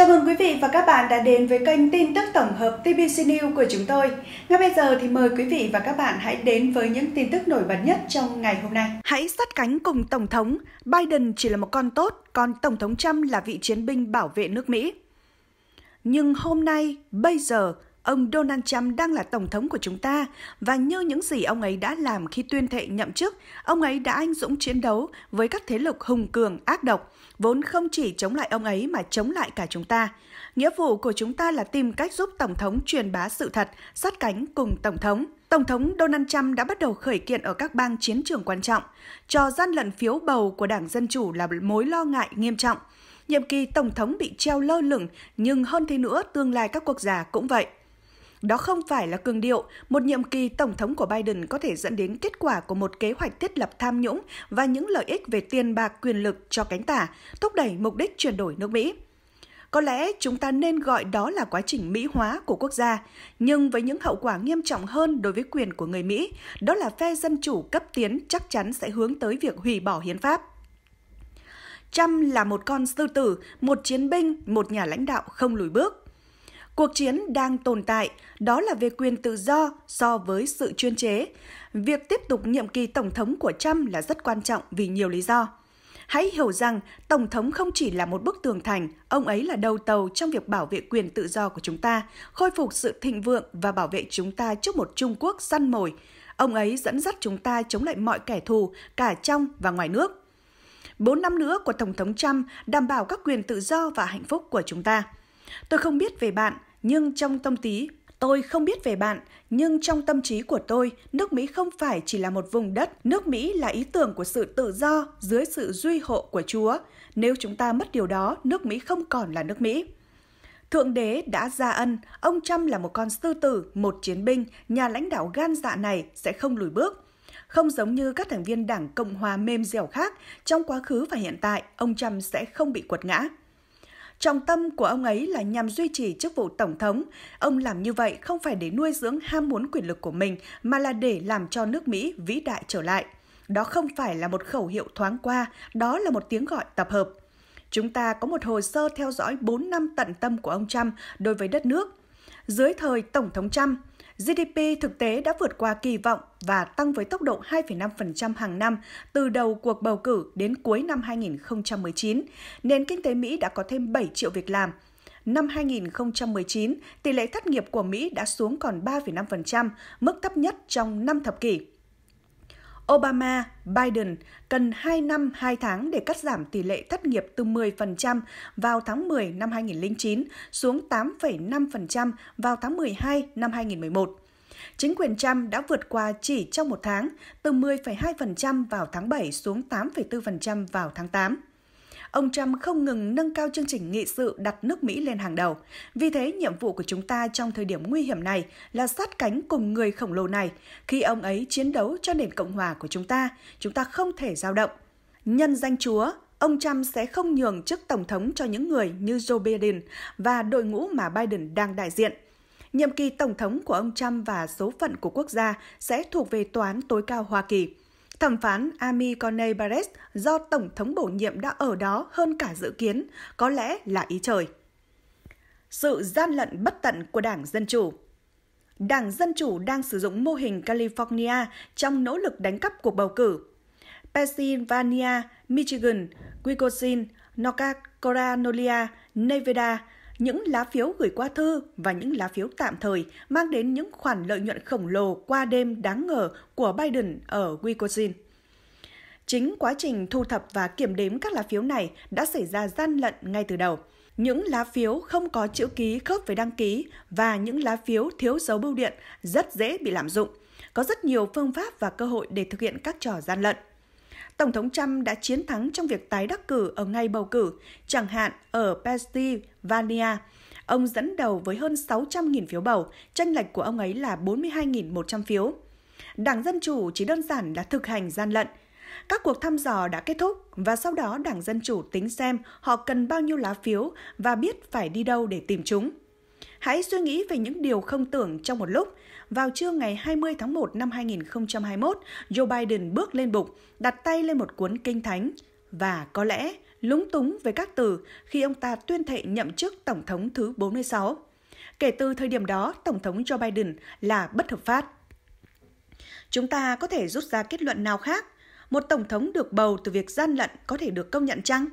Chào mừng quý vị và các bạn đã đến với kênh tin tức tổng hợp TBC News của chúng tôi. Ngay bây giờ thì mời quý vị và các bạn hãy đến với những tin tức nổi bật nhất trong ngày hôm nay. Hãy sát cánh cùng Tổng thống, Biden chỉ là một con tốt, còn Tổng thống Trump là vị chiến binh bảo vệ nước Mỹ. Nhưng hôm nay, bây giờ, ông Donald Trump đang là tổng thống của chúng ta và như những gì ông ấy đã làm khi tuyên thệ nhậm chức, ông ấy đã anh dũng chiến đấu với các thế lực hùng cường ác độc, vốn không chỉ chống lại ông ấy mà chống lại cả chúng ta. Nghĩa vụ của chúng ta là tìm cách giúp tổng thống truyền bá sự thật, sát cánh cùng tổng thống. Tổng thống Donald Trump đã bắt đầu khởi kiện ở các bang chiến trường quan trọng. Trò gian lận phiếu bầu của Đảng Dân Chủ là mối lo ngại nghiêm trọng. Nhiệm kỳ Tổng thống bị treo lơ lửng, nhưng hơn thế nữa tương lai các quốc gia cũng vậy. Đó không phải là cường điệu, một nhiệm kỳ tổng thống của Biden có thể dẫn đến kết quả của một kế hoạch thiết lập tham nhũng và những lợi ích về tiền bạc quyền lực cho cánh tả, thúc đẩy mục đích chuyển đổi nước Mỹ. Có lẽ chúng ta nên gọi đó là quá trình Mỹ hóa của quốc gia, nhưng với những hậu quả nghiêm trọng hơn đối với quyền của người Mỹ, đó là phe dân chủ cấp tiến chắc chắn sẽ hướng tới việc hủy bỏ hiến pháp. Trump là một con sư tử, một chiến binh, một nhà lãnh đạo không lùi bước. Cuộc chiến đang tồn tại, đó là về quyền tự do so với sự chuyên chế. Việc tiếp tục nhiệm kỳ tổng thống của Trump là rất quan trọng vì nhiều lý do. Hãy hiểu rằng tổng thống không chỉ là một bức tường thành, ông ấy là đầu tàu trong việc bảo vệ quyền tự do của chúng ta, khôi phục sự thịnh vượng và bảo vệ chúng ta trước một Trung Quốc săn mồi. Ông ấy dẫn dắt chúng ta chống lại mọi kẻ thù cả trong và ngoài nước. Bốn năm nữa của Tổng thống Trump đảm bảo các quyền tự do và hạnh phúc của chúng ta. Tôi không biết về bạn, nhưng trong tâm trí Tôi không biết về bạn, nhưng trong tâm trí của tôi, nước Mỹ không phải chỉ là một vùng đất. Nước Mỹ là ý tưởng của sự tự do dưới sự duy hộ của Chúa. Nếu chúng ta mất điều đó, nước Mỹ không còn là nước Mỹ. Thượng đế đã ra ân, ông Trump là một con sư tử, một chiến binh, nhà lãnh đạo gan dạ này sẽ không lùi bước. Không giống như các thành viên đảng Cộng hòa mềm dẻo khác, trong quá khứ và hiện tại, ông Trump sẽ không bị quật ngã. Trọng tâm của ông ấy là nhằm duy trì chức vụ Tổng thống. Ông làm như vậy không phải để nuôi dưỡng ham muốn quyền lực của mình, mà là để làm cho nước Mỹ vĩ đại trở lại. Đó không phải là một khẩu hiệu thoáng qua, đó là một tiếng gọi tập hợp. Chúng ta có một hồ sơ theo dõi 4 năm tận tâm của ông Trump đối với đất nước. Dưới thời Tổng thống Trump, GDP thực tế đã vượt qua kỳ vọng và tăng với tốc độ 2,5% hàng năm từ đầu cuộc bầu cử đến cuối năm 2019. Nền kinh tế Mỹ đã có thêm 7 triệu việc làm. Năm 2019, tỷ lệ thất nghiệp của Mỹ đã xuống còn 3,5%, mức thấp nhất trong 5 thập kỷ. Obama, Biden cần 2 năm 2 tháng để cắt giảm tỷ lệ thất nghiệp từ 10% vào tháng 10 năm 2009 xuống 8,5% vào tháng 12 năm 2011. Chính quyền Trump đã vượt qua chỉ trong một tháng, từ 10,2% vào tháng 7 xuống 8,4% vào tháng 8 ông Trump không ngừng nâng cao chương trình nghị sự đặt nước Mỹ lên hàng đầu. Vì thế, nhiệm vụ của chúng ta trong thời điểm nguy hiểm này là sát cánh cùng người khổng lồ này. Khi ông ấy chiến đấu cho nền Cộng hòa của chúng ta, chúng ta không thể dao động. Nhân danh Chúa, ông Trump sẽ không nhường chức tổng thống cho những người như Joe Biden và đội ngũ mà Biden đang đại diện. Nhiệm kỳ tổng thống của ông Trump và số phận của quốc gia sẽ thuộc về tòa án tối cao Hoa Kỳ. Thẩm phán Amy Coney Barrett do Tổng thống bổ nhiệm đã ở đó hơn cả dự kiến, có lẽ là ý trời. Sự gian lận bất tận của Đảng Dân Chủ Đảng Dân Chủ đang sử dụng mô hình California trong nỗ lực đánh cắp cuộc bầu cử. Pennsylvania, Michigan, Wisconsin, North Carolina, Nevada những lá phiếu gửi qua thư và những lá phiếu tạm thời mang đến những khoản lợi nhuận khổng lồ qua đêm đáng ngờ của Biden ở Wisconsin. Chính quá trình thu thập và kiểm đếm các lá phiếu này đã xảy ra gian lận ngay từ đầu. Những lá phiếu không có chữ ký khớp với đăng ký và những lá phiếu thiếu dấu bưu điện rất dễ bị lạm dụng. Có rất nhiều phương pháp và cơ hội để thực hiện các trò gian lận. Tổng thống Trump đã chiến thắng trong việc tái đắc cử ở ngay bầu cử, chẳng hạn ở Pennsylvania. Ông dẫn đầu với hơn 600.000 phiếu bầu, tranh lệch của ông ấy là 42.100 phiếu. Đảng Dân Chủ chỉ đơn giản là thực hành gian lận. Các cuộc thăm dò đã kết thúc và sau đó Đảng Dân Chủ tính xem họ cần bao nhiêu lá phiếu và biết phải đi đâu để tìm chúng. Hãy suy nghĩ về những điều không tưởng trong một lúc vào trưa ngày 20 tháng 1 năm 2021, Joe Biden bước lên bục, đặt tay lên một cuốn kinh thánh và có lẽ lúng túng với các từ khi ông ta tuyên thệ nhậm chức Tổng thống thứ 46. Kể từ thời điểm đó, Tổng thống Joe Biden là bất hợp pháp. Chúng ta có thể rút ra kết luận nào khác? Một Tổng thống được bầu từ việc gian lận có thể được công nhận chăng?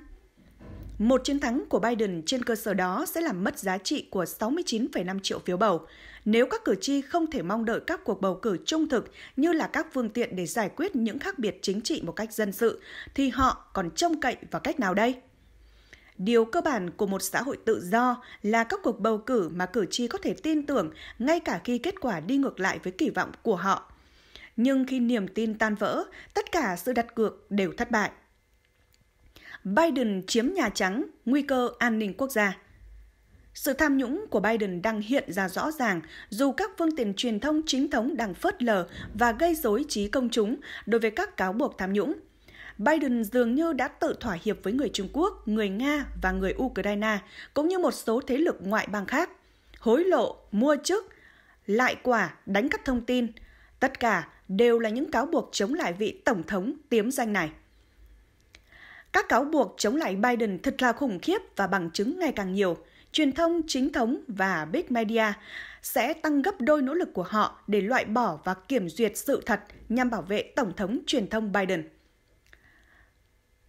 Một chiến thắng của Biden trên cơ sở đó sẽ làm mất giá trị của 69,5 triệu phiếu bầu. Nếu các cử tri không thể mong đợi các cuộc bầu cử trung thực như là các phương tiện để giải quyết những khác biệt chính trị một cách dân sự, thì họ còn trông cậy vào cách nào đây? Điều cơ bản của một xã hội tự do là các cuộc bầu cử mà cử tri có thể tin tưởng ngay cả khi kết quả đi ngược lại với kỳ vọng của họ. Nhưng khi niềm tin tan vỡ, tất cả sự đặt cược đều thất bại. Biden chiếm Nhà Trắng, nguy cơ an ninh quốc gia. Sự tham nhũng của Biden đang hiện ra rõ ràng dù các phương tiện truyền thông chính thống đang phớt lờ và gây rối trí công chúng đối với các cáo buộc tham nhũng. Biden dường như đã tự thỏa hiệp với người Trung Quốc, người Nga và người Ukraine, cũng như một số thế lực ngoại bang khác. Hối lộ, mua chức, lại quả, đánh cắp thông tin, tất cả đều là những cáo buộc chống lại vị tổng thống tiếm danh này. Các cáo buộc chống lại Biden thật là khủng khiếp và bằng chứng ngày càng nhiều. Truyền thông chính thống và big media sẽ tăng gấp đôi nỗ lực của họ để loại bỏ và kiểm duyệt sự thật nhằm bảo vệ Tổng thống truyền thông Biden.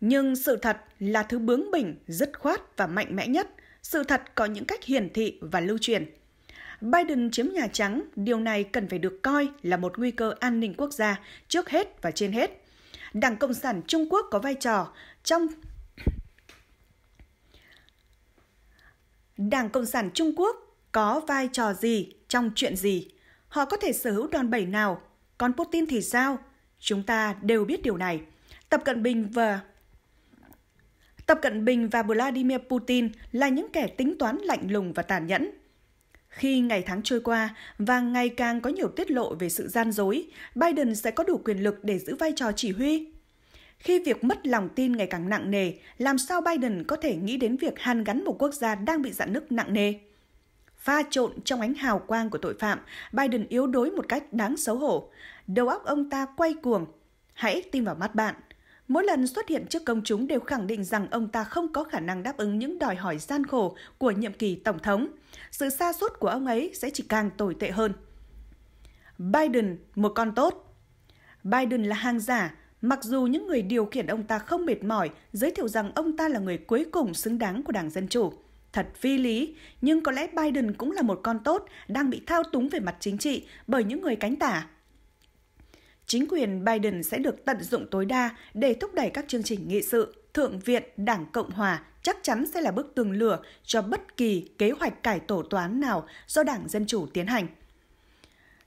Nhưng sự thật là thứ bướng bỉnh, dứt khoát và mạnh mẽ nhất. Sự thật có những cách hiển thị và lưu truyền. Biden chiếm Nhà Trắng, điều này cần phải được coi là một nguy cơ an ninh quốc gia trước hết và trên hết. Đảng Cộng sản Trung Quốc có vai trò trong Đảng Cộng sản Trung Quốc có vai trò gì trong chuyện gì? Họ có thể sở hữu đòn bẩy nào? Còn Putin thì sao? Chúng ta đều biết điều này. Tập Cận Bình và Tập Cận Bình và Vladimir Putin là những kẻ tính toán lạnh lùng và tàn nhẫn. Khi ngày tháng trôi qua và ngày càng có nhiều tiết lộ về sự gian dối, Biden sẽ có đủ quyền lực để giữ vai trò chỉ huy. Khi việc mất lòng tin ngày càng nặng nề, làm sao Biden có thể nghĩ đến việc hàn gắn một quốc gia đang bị dạn nứt nặng nề? Pha trộn trong ánh hào quang của tội phạm, Biden yếu đuối một cách đáng xấu hổ. Đầu óc ông ta quay cuồng. Hãy tin vào mắt bạn. Mỗi lần xuất hiện trước công chúng đều khẳng định rằng ông ta không có khả năng đáp ứng những đòi hỏi gian khổ của nhiệm kỳ tổng thống. Sự xa suốt của ông ấy sẽ chỉ càng tồi tệ hơn. Biden, một con tốt. Biden là hàng giả, Mặc dù những người điều khiển ông ta không mệt mỏi giới thiệu rằng ông ta là người cuối cùng xứng đáng của Đảng Dân Chủ. Thật phi lý, nhưng có lẽ Biden cũng là một con tốt đang bị thao túng về mặt chính trị bởi những người cánh tả. Chính quyền Biden sẽ được tận dụng tối đa để thúc đẩy các chương trình nghị sự, Thượng viện Đảng Cộng Hòa chắc chắn sẽ là bức tường lửa cho bất kỳ kế hoạch cải tổ toán nào do Đảng Dân Chủ tiến hành –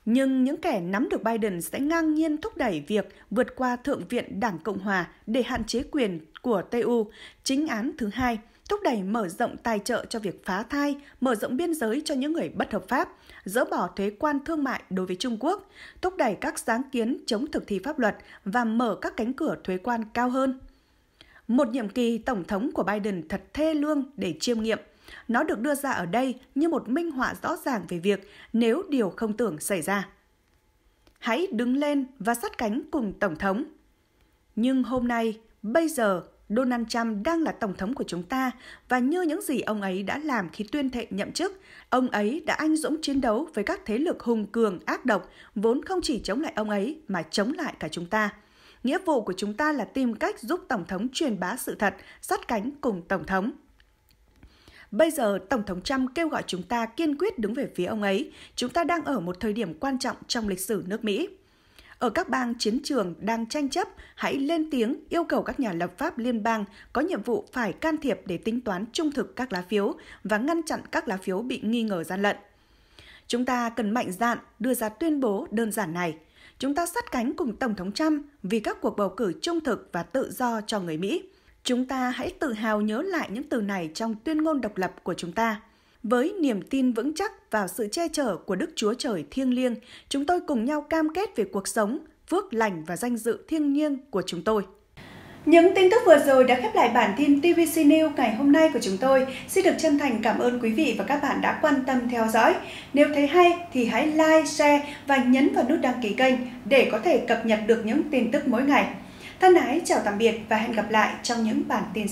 nhưng những kẻ nắm được Biden sẽ ngang nhiên thúc đẩy việc vượt qua Thượng viện Đảng Cộng Hòa để hạn chế quyền của TU, chính án thứ hai, thúc đẩy mở rộng tài trợ cho việc phá thai, mở rộng biên giới cho những người bất hợp pháp, dỡ bỏ thuế quan thương mại đối với Trung Quốc, thúc đẩy các sáng kiến chống thực thi pháp luật và mở các cánh cửa thuế quan cao hơn. Một nhiệm kỳ tổng thống của Biden thật thê lương để chiêm nghiệm nó được đưa ra ở đây như một minh họa rõ ràng về việc nếu điều không tưởng xảy ra. Hãy đứng lên và sát cánh cùng Tổng thống. Nhưng hôm nay, bây giờ, Donald Trump đang là Tổng thống của chúng ta và như những gì ông ấy đã làm khi tuyên thệ nhậm chức, ông ấy đã anh dũng chiến đấu với các thế lực hùng cường ác độc vốn không chỉ chống lại ông ấy mà chống lại cả chúng ta. Nghĩa vụ của chúng ta là tìm cách giúp Tổng thống truyền bá sự thật, sát cánh cùng Tổng thống. Bây giờ, Tổng thống Trump kêu gọi chúng ta kiên quyết đứng về phía ông ấy. Chúng ta đang ở một thời điểm quan trọng trong lịch sử nước Mỹ. Ở các bang chiến trường đang tranh chấp, hãy lên tiếng yêu cầu các nhà lập pháp liên bang có nhiệm vụ phải can thiệp để tính toán trung thực các lá phiếu và ngăn chặn các lá phiếu bị nghi ngờ gian lận. Chúng ta cần mạnh dạn đưa ra tuyên bố đơn giản này. Chúng ta sát cánh cùng Tổng thống Trump vì các cuộc bầu cử trung thực và tự do cho người Mỹ Chúng ta hãy tự hào nhớ lại những từ này trong tuyên ngôn độc lập của chúng ta. Với niềm tin vững chắc vào sự che chở của Đức Chúa Trời thiêng liêng, chúng tôi cùng nhau cam kết về cuộc sống, phước lành và danh dự thiêng liêng của chúng tôi. Những tin tức vừa rồi đã khép lại bản tin TVC News ngày hôm nay của chúng tôi. Xin được chân thành cảm ơn quý vị và các bạn đã quan tâm theo dõi. Nếu thấy hay thì hãy like, share và nhấn vào nút đăng ký kênh để có thể cập nhật được những tin tức mỗi ngày. Thân ái chào tạm biệt và hẹn gặp lại trong những bản tin sau.